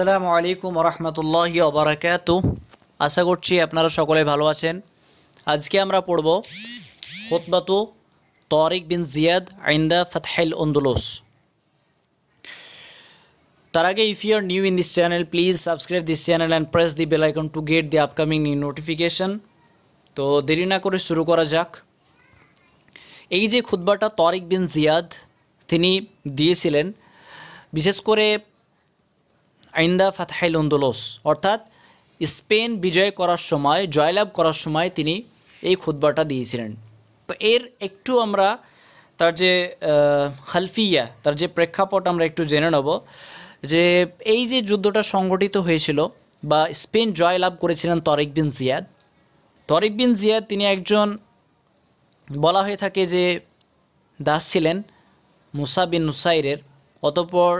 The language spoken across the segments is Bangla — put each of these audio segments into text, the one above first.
আসসালামু আলাইকুম রহমতুল্লাহ অবরাকাত আশা করছি আপনারা সকলে ভালো আছেন আজকে আমরা পড়ব হতবাতু তরিক বিন জিয়াদ আইন্দা ফাতহাইল অন্দুলোস তার আগে if you're new in this channel please subscribe this channel and press the bell icon to get the upcoming new notification তো দেরি না করে শুরু করা যাক এই যে খুদ্বাটা তরিক বিন জিয়াদ তিনি দিয়েছিলেন বিশেষ করে আইন্দা ফাতহাইল অন্দোলস অর্থাৎ স্পেন বিজয় করার সময় জয়লাভ করার সময় তিনি এই খুদ্বাটা দিয়েছিলেন তো এর একটু আমরা তার যে খালফিয়া তার যে প্রেক্ষাপট আমরা একটু জেনে নেব যে এই যে যুদ্ধটা সংগঠিত হয়েছিল বা স্পেন জয়লাভ করেছিলেন তরিক বিন জিয়াদ তরিক বিন জিয়াদ তিনি একজন বলা হয়ে থাকে যে দাস ছিলেন মুসা বিন নুসাইরের অতপর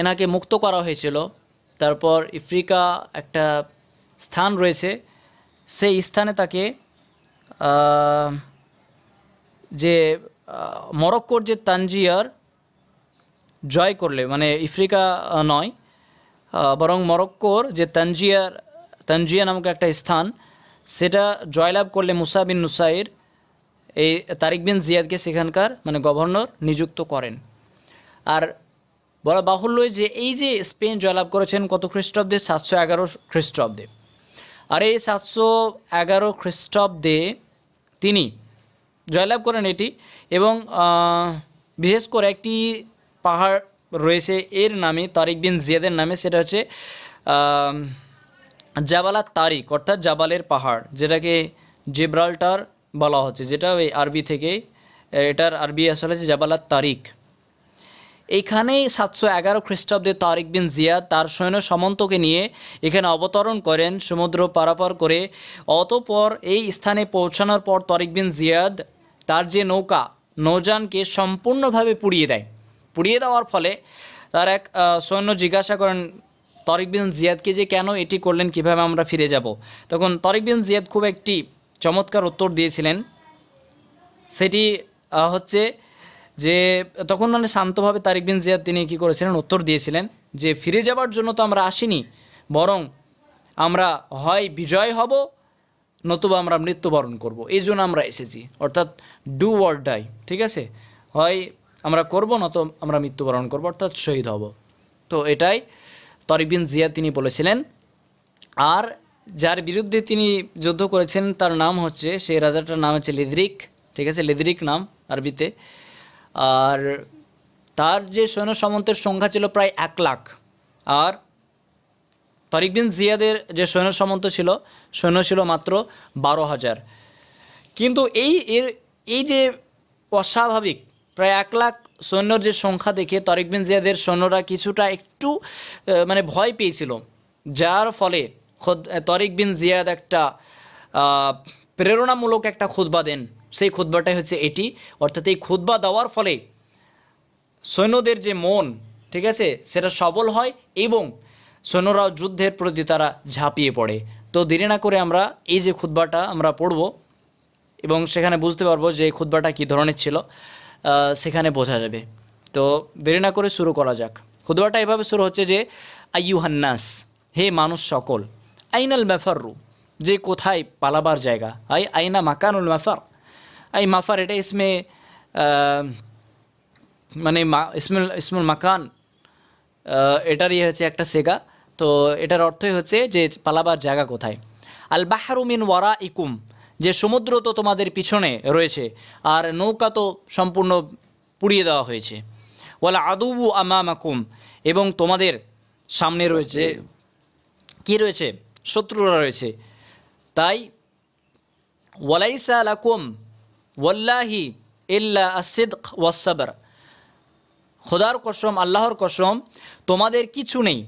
এনাকে মুক্ত করা হয়েছিল তারপর ইফ্রিকা একটা স্থান রয়েছে সেই স্থানে তাকে যে মরক্কোর যে তানজিয়ার জয় করলে মানে ইফ্রিকা নয় বরং মরক্কোর যে তানজিয়ার তানজিয়া নামক একটা স্থান সেটা জয়লাভ করলে মুসা বিন নুসাইর এই তারিক বিন জিয়াদকে সেখানকার মানে গভর্নর নিযুক্ত করেন আর বলা বাহুল্য যে এই যে স্পেন জয়লাভ করেছেন কত খ্রিস্টাব্দে সাতশো এগারো খ্রিস্টাব্দে আর এই সাতশো এগারো খ্রিস্টাব্দে তিনি জয়লাভ করেন এটি এবং বিশেষ করে একটি পাহাড় রয়েছে এর নামে তারিক বিন জিয়াদের নামে সেটা হচ্ছে জাবালা তারিক অর্থাৎ জাবালের পাহাড় যেটাকে জেব্রাল্টার বলা হচ্ছে যেটা ওই আরবি থেকে এটার আরবি আসলে হচ্ছে জাবালা তারিক এইখানেই সাতশো এগারো খ্রিস্টাব্দে তারিক বিন জিয়া তার সৈন্য সামন্তকে নিয়ে এখানে অবতরণ করেন সমুদ্র পারাপার করে অতপর এই স্থানে পৌঁছানোর পর তারিক বিন জিয়াদ তার যে নৌকা নৌজানকে সম্পূর্ণভাবে পুড়িয়ে দেয় পুড়িয়ে দেওয়ার ফলে তার এক সৈন্য জিজ্ঞাসা করেন তরিক বিন জিয়াদকে যে কেন এটি করলেন কিভাবে আমরা ফিরে যাব তখন তরিক বিন জিয়াদ খুব একটি চমৎকার উত্তর দিয়েছিলেন সেটি হচ্ছে যে তখন মানে শান্তভাবে তারিক বিন জিয়াদ তিনি কি করেছিলেন উত্তর দিয়েছিলেন যে ফিরে যাবার জন্য তো আমরা আসিনি বরং আমরা হয় বিজয় হব নতুবা আমরা মৃত্যুবরণ করব এই জন্য আমরা এসেছি অর্থাৎ ডু ওয়ার ডাই ঠিক আছে হয় আমরা করব নত আমরা মৃত্যুবরণ করব অর্থাৎ শহীদ হব তো এটাই তারিক বিন জিয়া তিনি বলেছিলেন আর যার বিরুদ্ধে তিনি যুদ্ধ করেছেন তার নাম হচ্ছে সেই রাজাটার নাম হচ্ছে লিদ্রিক ঠিক আছে লিদ্রিক নাম আরবিতে আর তার যে সৈন্য সামন্তের সংখ্যা ছিল প্রায় এক লাখ আর তরিক বিন জিয়াদের যে সৈন্য সামন্ত ছিল সৈন্য ছিল মাত্র বারো হাজার কিন্তু এই এর এই যে অস্বাভাবিক প্রায় এক লাখ সৈন্যর যে সংখ্যা দেখে তরিক বিন জিয়াদের সৈন্যরা কিছুটা একটু মানে ভয় পেয়েছিল যার ফলে তরিক বিন জিয়াদ একটা প্রেরণামূলক একটা খুদ্া দেন সেই খুদ্বাটাই হচ্ছে এটি অর্থাৎ এই খুদ্বা দেওয়ার ফলে সৈন্যদের যে মন ঠিক আছে সেটা সবল হয় এবং সৈন্যরা যুদ্ধের প্রতি তারা ঝাঁপিয়ে পড়ে তো দেরি না করে আমরা এই যে খুদ্বাটা আমরা পড়ব এবং সেখানে বুঝতে পারবো যে খুদ্বাটা কী ধরনের ছিল সেখানে বোঝা যাবে তো দেরি না করে শুরু করা যাক খুদ্বাটা এভাবে শুরু হচ্ছে যে হান্নাস হে মানুষ সকল আইনাল রু যে কোথায় পালাবার জায়গা আই আইনা মাকানুল ম্যাফার এই মাফার এটা ইসমে মানে ইসমুল ইসমুল মাকান এটার ইয়ে হচ্ছে একটা সেগা তো এটার অর্থই হচ্ছে যে পালাবার জায়গা কোথায় আল বাহারুমিন ওয়ারা ইকুম যে সমুদ্র তো তোমাদের পিছনে রয়েছে আর নৌকা তো সম্পূর্ণ পুড়িয়ে দেওয়া হয়েছে ওয়ালা আদুবু আমামাকুম এবং তোমাদের সামনে রয়েছে কি রয়েছে শত্রুরা রয়েছে তাই ওয়ালাইসা আলাকুম ওয়াল্লাহি ইল্লা আসিদ্ক ওয়াসাবর খোদার কসম আল্লাহর কসম তোমাদের কিছু নেই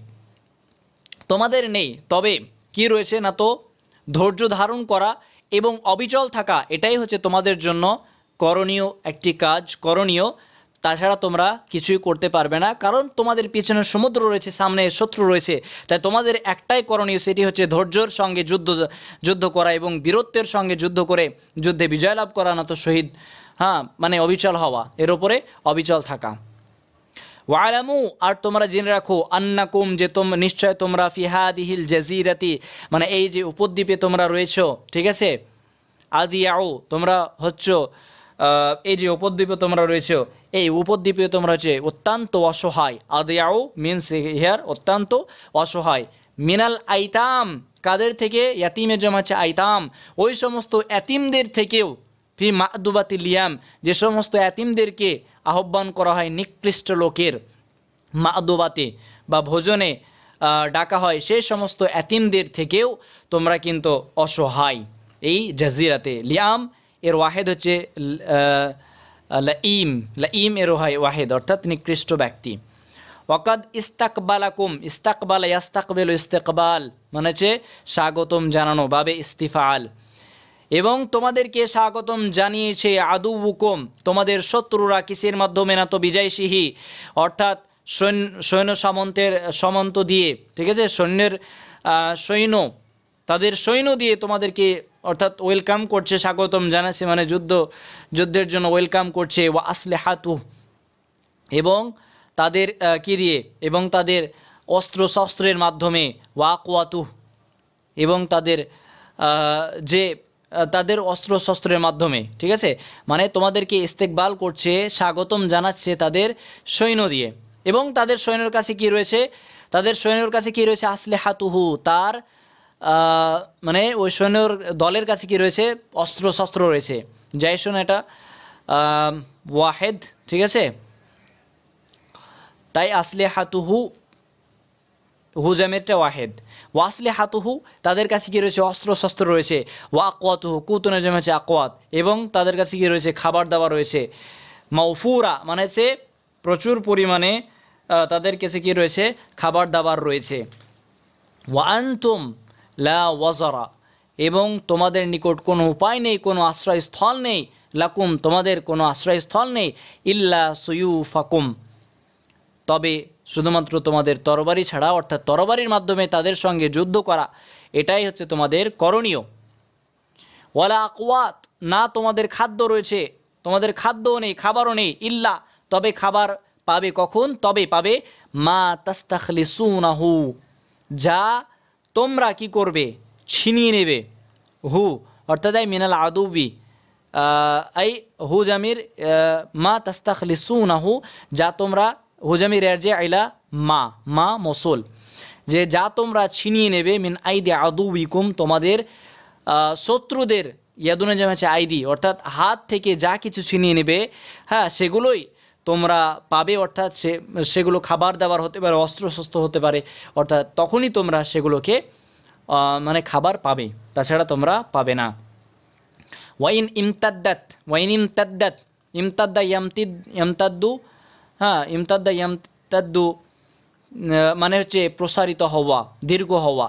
তোমাদের নেই তবে কি রয়েছে না তো ধৈর্য ধারণ করা এবং অবিচল থাকা এটাই হচ্ছে তোমাদের জন্য করণীয় একটি কাজ করণীয় তাছাড়া তোমরা কিছুই করতে পারবে না কারণ তোমাদের পিছনে সমুদ্র রয়েছে সামনে শত্রু রয়েছে তাই তোমাদের একটাই করণীয় সেটি হচ্ছে ধৈর্যর সঙ্গে যুদ্ধ যুদ্ধ করা এবং বীরত্বের সঙ্গে যুদ্ধ করে যুদ্ধে বিজয় লাভ করা না তো শহীদ হ্যাঁ মানে অবিচল হওয়া এর ওপরে অবিচল থাকা ওয়ালামু আর তোমরা জেনে রাখো আন্নাকুম যে তোম নিশ্চয় তোমরা ফিহাদিহিল জাজিরাতি মানে এই যে উপদ্বীপে তোমরা রয়েছ ঠিক আছে আদিয়াও তোমরা হচ্ছ এই যে উপদ্বীপে তোমরা রয়েছে এই উপদ্বীপে তোমরা হচ্ছে অত্যন্ত অসহায় আদিয়াও মিনস হিয়ার অত্যন্ত অসহায় মিনাল আইতাম কাদের থেকে ইয়াতিমের জমা আছে আইতাম ওই সমস্ত অ্যাতিমদের থেকেও ফি মাদুবাতি লিয়াম যে সমস্ত অ্যাতিমদেরকে আহ্বান করা হয় নিকৃষ্ট লোকের মাদুবাতে বা ভোজনে ডাকা হয় সেই সমস্ত অ্যাতিমদের থেকেও তোমরা কিন্তু অসহায় এই জাজিরাতে লিয়াম এর ওয়াহেদ হচ্ছে ইম ইম এর ওয়াহেদ অর্থাৎ নিকৃষ্ট ব্যক্তি ওকাদ আকুম ইস্তাকবাল ইয়াস্তাকবেল ইস্তেকবাল মানে হচ্ছে স্বাগতম জানানো বাবে ইস্তিফাল এবং তোমাদেরকে স্বাগতম জানিয়েছে আদু হুকুম তোমাদের শত্রুরা কিসের মাধ্যমে না তো বিজয়সিহি অর্থাৎ সৈন্য সৈন্য সামন্তের সামন্ত দিয়ে ঠিক আছে সৈন্যের সৈন্য তাদের সৈন্য দিয়ে তোমাদেরকে অর্থাৎ ওয়েলকাম করছে স্বাগতম জানাচ্ছে মানে যুদ্ধ যুদ্ধের জন্য ওয়েলকাম করছে ও আসলে হাতু এবং তাদের কি দিয়ে এবং তাদের অস্ত্র শস্ত্রের মাধ্যমে ওয়াকুয়াতু এবং তাদের যে তাদের অস্ত্র শস্ত্রের মাধ্যমে ঠিক আছে মানে তোমাদেরকে ইস্তেকবাল করছে স্বাগতম জানাচ্ছে তাদের সৈন্য দিয়ে এবং তাদের সৈন্যর কাছে কি রয়েছে তাদের সৈন্যর কাছে কি রয়েছে আসলে হাতুহু তার মানে ওই সৈন্যর দলের কাছে কি রয়েছে অস্ত্র শস্ত্র রয়েছে শোন এটা ওয়াহেদ ঠিক আছে তাই আসলে হাতুহু হুজামেরটা ওয়াহেদ ওয়াসলে হাতুহু তাদের কাছে কি রয়েছে অস্ত্র শস্ত্র রয়েছে ওয়াকওয়াতুহু কুতুনের জমে আছে আকোয়াত এবং তাদের কাছে কি রয়েছে খাবার দাবার রয়েছে মাউফুরা মানে হচ্ছে প্রচুর পরিমাণে তাদের কাছে কি রয়েছে খাবার দাবার রয়েছে ওয়ান্তুম লা ওয়াজারা এবং তোমাদের নিকট কোনো উপায় নেই কোনো আশ্রয়স্থল নেই লাকুম তোমাদের কোনো আশ্রয়স্থল নেই ইল্লা সুয়ু ফাকুম তবে শুধুমাত্র তোমাদের তরবারি ছাড়া অর্থাৎ তরবারির মাধ্যমে তাদের সঙ্গে যুদ্ধ করা এটাই হচ্ছে তোমাদের করণীয় ওয়ালা আকওয়াত না তোমাদের খাদ্য রয়েছে তোমাদের খাদ্যও নেই খাবারও নেই ইল্লা তবে খাবার পাবে কখন তবে পাবে মা তাস্তাখলিসুনাহু যা তোমরা কি করবে ছিনিয়ে নেবে হু অর্থাৎ আই মিনাল আদুবি আই হু জামির মা না হু যা তোমরা হু জামির এরজে আইলা মা মা মসল যে যা তোমরা ছিনিয়ে নেবে মিন আই আইদি আদুবিকুম তোমাদের শত্রুদের ইয়াদুনে যেমন আছে আইদি অর্থাৎ হাত থেকে যা কিছু ছিনিয়ে নেবে হ্যাঁ সেগুলোই তোমরা পাবে অর্থাৎ সে সেগুলো খাবার দাবার হতে পারে অস্ত্রশস্ত্র হতে পারে অর্থাৎ তখনই তোমরা সেগুলোকে মানে খাবার পাবে তাছাড়া তোমরা পাবে না ওয়াইন ইমতাদ্দাত ওয়াইন ইমতাদ্দাত ইমতাদ্দা ইয়ামতিদ ইমতাদ্দু হ্যাঁ ইমতাদ্দা ইয়ামতাদ্দু মানে হচ্ছে প্রসারিত হওয়া দীর্ঘ হওয়া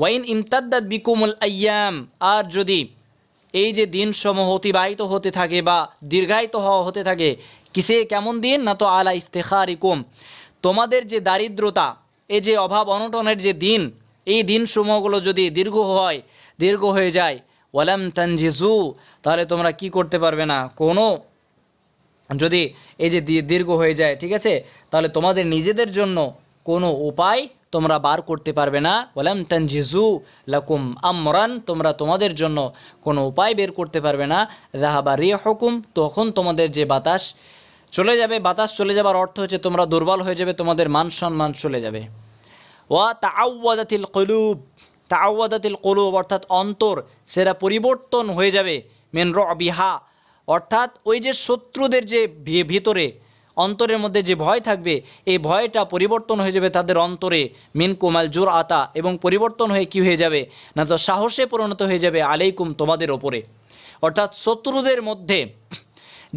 ওয়াইন ইমতাদ্দাত বিকুমুল আয়াম আর যদি এই যে দিনসমূহ অতিবাহিত হতে থাকে বা দীর্ঘায়িত হওয়া হতে থাকে কিসে কেমন দিন না তো আলা ইকুম তোমাদের যে দারিদ্রতা এই যে অভাব অনটনের যে দিন এই দিন সময়গুলো যদি দীর্ঘ হয় দীর্ঘ হয়ে যায় ওয়ালাম তানজিজু তাহলে তোমরা কি করতে পারবে না কোনো যদি এই যে দীর্ঘ হয়ে যায় ঠিক আছে তাহলে তোমাদের নিজেদের জন্য কোনো উপায় তোমরা বার করতে পারবে না ওয়ালাম তানজিজু লাকুম আমরান তোমরা তোমাদের জন্য কোনো উপায় বের করতে পারবে না রাহাবা রে হকুম তখন তোমাদের যে বাতাস চলে যাবে বাতাস চলে যাবার অর্থ হচ্ছে তোমরা দুর্বল হয়ে যাবে তোমাদের মান সম্মান চলে যাবে ওয়া তাওয়াদাতিল কলুব তাওয়াদাতিল কলুব অর্থাৎ অন্তর সেরা পরিবর্তন হয়ে যাবে মেন রবিহা অর্থাৎ ওই যে শত্রুদের যে ভিতরে অন্তরের মধ্যে যে ভয় থাকবে এই ভয়টা পরিবর্তন হয়ে যাবে তাদের অন্তরে মিন কুমাল জোর আতা এবং পরিবর্তন হয়ে কি হয়ে যাবে না তো সাহসে পরিণত হয়ে যাবে আলাইকুম তোমাদের ওপরে অর্থাৎ শত্রুদের মধ্যে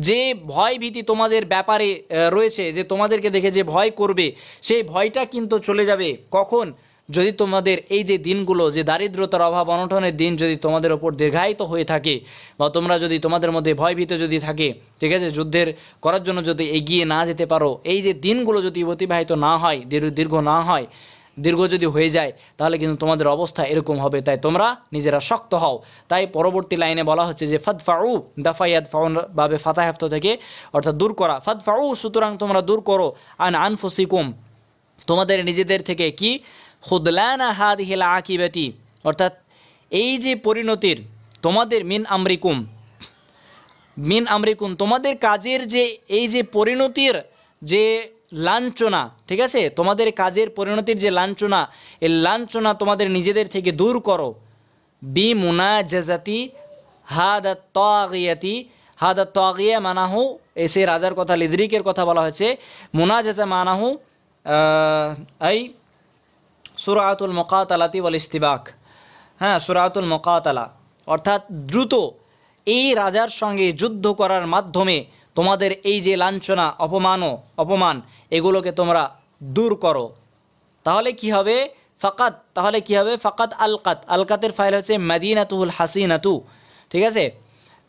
যে ভয় ভীতি তোমাদের ব্যাপারে রয়েছে যে তোমাদেরকে দেখে যে ভয় করবে সেই ভয়টা কিন্তু চলে যাবে কখন যদি তোমাদের এই যে দিনগুলো যে দারিদ্রতার অভাব অনটনের দিন যদি তোমাদের ওপর দীর্ঘায়িত হয়ে থাকে বা তোমরা যদি তোমাদের মধ্যে ভয়ভীত যদি থাকে ঠিক আছে যুদ্ধের করার জন্য যদি এগিয়ে না যেতে পারো এই যে দিনগুলো যদি অতিবাহিত না হয় দীর্ঘ না হয় দীর্ঘ যদি হয়ে যায় তাহলে কিন্তু তোমাদের অবস্থা এরকম হবে তাই তোমরা নিজেরা শক্ত হও তাই পরবর্তী লাইনে বলা হচ্ছে যে ফাদ ফাউ দাফাইয়াদ ফাউন ভাবে ফাতাহাফত থেকে অর্থাৎ দূর করা ফাদ ফাউ সুতরাং তোমরা দূর করো আন আনফুসিকুম তোমাদের নিজেদের থেকে কি খুদলানা হাদ হিলা আকিবাতি অর্থাৎ এই যে পরিণতির তোমাদের মিন আমরিকুম মিন আমরিকুম তোমাদের কাজের যে এই যে পরিণতির যে লাঞ্ছনা ঠিক আছে তোমাদের কাজের পরিণতির যে লাঞ্ছনা এই লাঞ্ছনা তোমাদের নিজেদের থেকে দূর করো বি জাজাতি হাদা তাগিয়াতি হাদা তাগিয়া মানাহু এই সেই রাজার কথা লিদ্রিকের কথা বলা হয়েছে জাজা মানাহু এই সুরাতুল মকাতালাতি বল ইস্তিবাক হ্যাঁ সুরাতুল মকাতালা অর্থাৎ দ্রুত এই রাজার সঙ্গে যুদ্ধ করার মাধ্যমে তোমাদের এই যে লাঞ্ছনা অপমানও অপমান এগুলোকে তোমরা দূর করো তাহলে কি হবে ফাকাত তাহলে কি হবে ফাকাত আলকাত আলকাতের ফাইল হচ্ছে মাদিনাতুহুল হাসিনাতু ঠিক আছে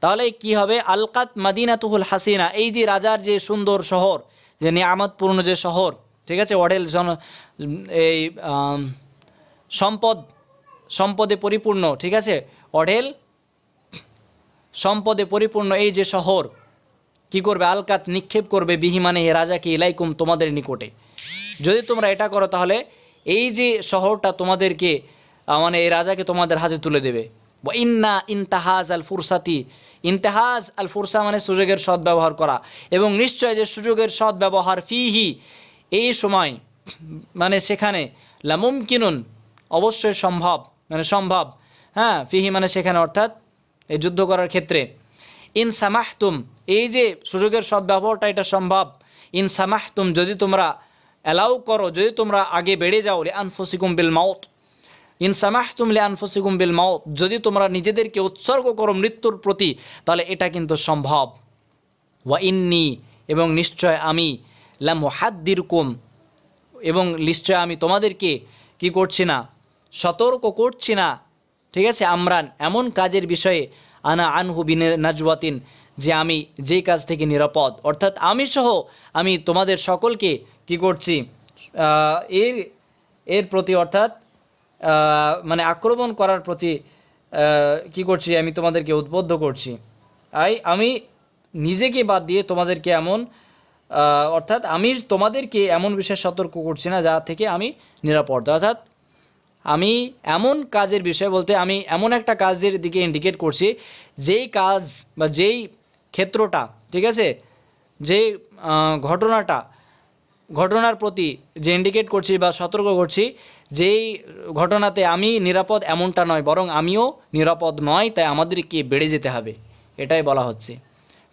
তাহলে কি হবে আলকাত মাদিনাতুহুল হাসিনা এই যে রাজার যে সুন্দর শহর যে নিয়ামতপূর্ণ যে শহর ঠিক আছে ওডেল এই সম্পদ সম্পদে পরিপূর্ণ ঠিক আছে অডেল সম্পদে পরিপূর্ণ এই যে শহর কি করবে আলকাত নিক্ষেপ করবে বিহিমানে হে রাজাকে এলাইকুম তোমাদের নিকটে যদি তোমরা এটা করো তাহলে এই যে শহরটা তোমাদেরকে মানে এই রাজাকে তোমাদের হাতে তুলে দেবে ইন্না ইনতাহাজ আল ফুরসাতি ইনতেহাজ আল ফুরসা মানে সুযোগের সদ্ব্যবহার করা এবং নিশ্চয় যে সুযোগের সদ্ব্যবহার ফিহি এই সময় মানে সেখানে লামুম কিনুন অবশ্যই সম্ভব মানে সম্ভব হ্যাঁ ফিহি মানে সেখানে অর্থাৎ এই যুদ্ধ করার ক্ষেত্রে ইন সামাহতুম এই যে সুযোগের সদ্ব্যবহারটা এটা সম্ভব ইন সামাহতুম যদি তোমরা অ্যালাউ করো যদি তোমরা আগে বেড়ে যাও লে আনফসিকুম বিল মাউত ইন সামাহতুম লে আনফসিকুম বিল মাউত যদি তোমরা নিজেদেরকে উৎসর্গ করো মৃত্যুর প্রতি তাহলে এটা কিন্তু সম্ভব ওয়া ইন্নি এবং নিশ্চয় আমি লাম হাদ্দির কুম এবং নিশ্চয় আমি তোমাদেরকে কি করছি না সতর্ক করছি না ঠিক আছে আমরান এমন কাজের বিষয়ে আনা আনহু বিনের নাজওয়াতিন যে আমি যেই কাজ থেকে নিরাপদ অর্থাৎ আমি সহ আমি তোমাদের সকলকে কি করছি এর এর প্রতি অর্থাৎ মানে আক্রমণ করার প্রতি কি করছি আমি তোমাদেরকে উদ্বুদ্ধ করছি আই আমি নিজেকে বাদ দিয়ে তোমাদেরকে এমন অর্থাৎ আমি তোমাদেরকে এমন বিষয়ে সতর্ক করছি না যা থেকে আমি নিরাপদ অর্থাৎ আমি এমন কাজের বিষয়ে বলতে আমি এমন একটা কাজের দিকে ইন্ডিকেট করছি যেই কাজ বা যেই ক্ষেত্রটা ঠিক আছে যে ঘটনাটা ঘটনার প্রতি যে ইন্ডিকেট করছি বা সতর্ক করছি যেই ঘটনাতে আমি নিরাপদ এমনটা নয় বরং আমিও নিরাপদ নয় তাই আমাদেরকে বেড়ে যেতে হবে এটাই বলা হচ্ছে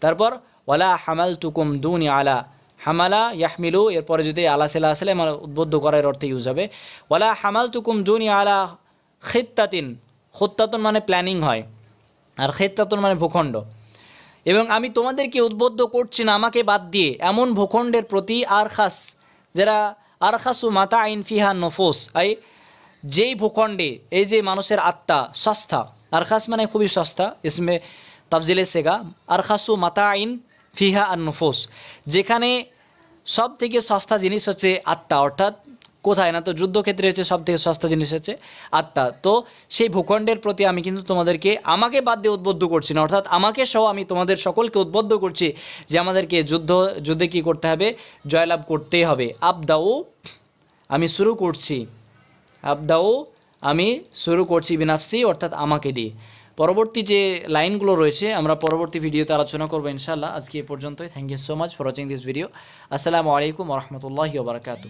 তারপর ওয়ালা হামাল টুকুম দুনি আলা হামালা ইয়াহমিলু এরপরে যদি আলা সেলা আসলে আমার উদ্বুদ্ধ করার অর্থে ইউজ হবে ওয়ালা হামাল তুকুম জুনি আলা খিত্তাতিন খোত্তাতন মানে প্ল্যানিং হয় আর খেত্তাতন মানে ভূখণ্ড এবং আমি তোমাদেরকে উদ্বুদ্ধ করছি না আমাকে বাদ দিয়ে এমন ভূখণ্ডের প্রতি আর খাস যারা আর ও মাতা আইন ফিহা নফোস এই যেই ভূখণ্ডে এই যে মানুষের আত্মা সস্তা আর খাস মানে খুবই সস্তা ইসমে তাফজিলে সেগা আর ও মাতা আইন ফিহা আর নুফোস যেখানে সব থেকে সস্তা জিনিস হচ্ছে আত্মা অর্থাৎ কোথায় না তো যুদ্ধক্ষেত্রে হচ্ছে সব থেকে সস্তা জিনিস হচ্ছে আত্মা তো সেই ভূখণ্ডের প্রতি আমি কিন্তু তোমাদেরকে আমাকে বাদ দিয়ে উদ্বুদ্ধ করছি না অর্থাৎ আমাকে সহ আমি তোমাদের সকলকে উদ্বুদ্ধ করছি যে আমাদেরকে যুদ্ধ যুদ্ধে কী করতে হবে জয়লাভ করতেই হবে আবদাও আমি শুরু করছি আবদাও আমি শুরু করছি বিনাফসি অর্থাৎ আমাকে দিয়ে পরবর্তী যে লাইনগুলো রয়েছে আমরা পরবর্তী ভিডিওতে আলোচনা করবো ইনশাআল্লাহ আজকে এ পর্যন্তই thank you so much for watching this video আসসালামু আলাইকুম রহমতুল্লাহ বারকাতু